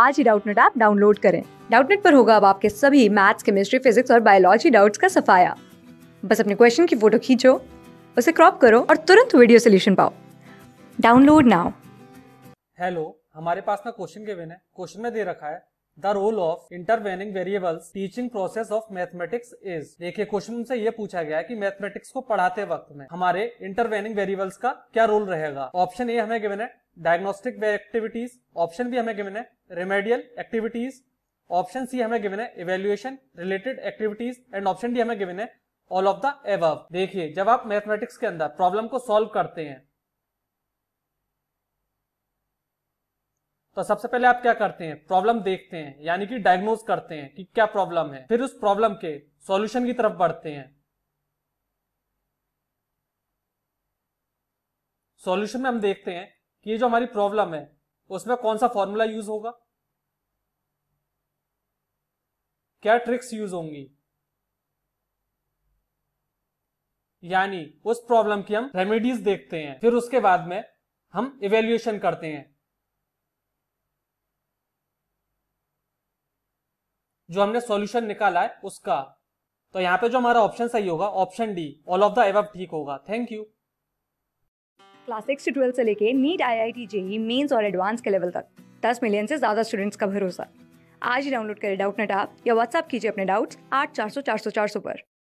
आज ही Doubtnut app download करें डाउटनेट पर होगा अब आपके सभी मैथ्स केमिस्ट्री फिजिक्स और बायोलॉजी डाउट्स का सफाया बस अपने क्वेश्चन की फोटो खींचो उसे क्रॉप करो और तुरंत वीडियो सोल्यूशन पाओ डाउनलोड नाउ हेलो हमारे पास ना क्वेश्चन के है क्वेश्चन में दे रखा है the role of intervening variables teaching process of mathematics is देखिए क्वेश्चन उनसे ये पूछा गया है कि मैथमेटिक्स को पढ़ाते वक्त में हमारे इंटरवेनिंग वेरिएबल्स का क्या रोल रहेगा ऑप्शन ए हमें गिवन है डायग्नोस्टिक एक्टिविटीज ऑप्शन बी हमें गिवन है रेमेडियल एक्टिविटीज ऑप्शन सी हमें गिवन है evaluation related activities and option D हमें गिवन है ऑल ऑफ द एव देखिए जब आप मैथमेटिक्स के अंदर प्रॉब्लम को सॉल्व करते हैं तो सबसे पहले आप क्या करते हैं प्रॉब्लम देखते हैं यानी कि डायग्नोज करते हैं कि क्या प्रॉब्लम है फिर उस प्रॉब्लम के सॉल्यूशन की तरफ बढ़ते हैं सॉल्यूशन में हम देखते हैं कि ये जो हमारी प्रॉब्लम है उसमें कौन सा फॉर्मूला यूज होगा क्या ट्रिक्स यूज होंगी यानी उस प्रॉब्लम की हम रेमेडीज देखते हैं फिर उसके बाद में हम इवेल्युएशन करते हैं जो हमने सॉल्यूशन निकाला है उसका तो यहाँ पे जो हमारा ऑप्शन सही होगा option D all of the above ठीक होगा थैंक यू क्लास सिक्स से ट्वेल्थ से लेके NEET I I T JEE mains और एडवांस के लेवल तक दस मिलियन से ज़्यादा स्टूडेंट्स का भरोसा आज ही डाउनलोड करें डाउट नेट आप या व्हाट्सअप कीजिए अपने डाउट्स आठ चार सौ चार सौ चार सौ पर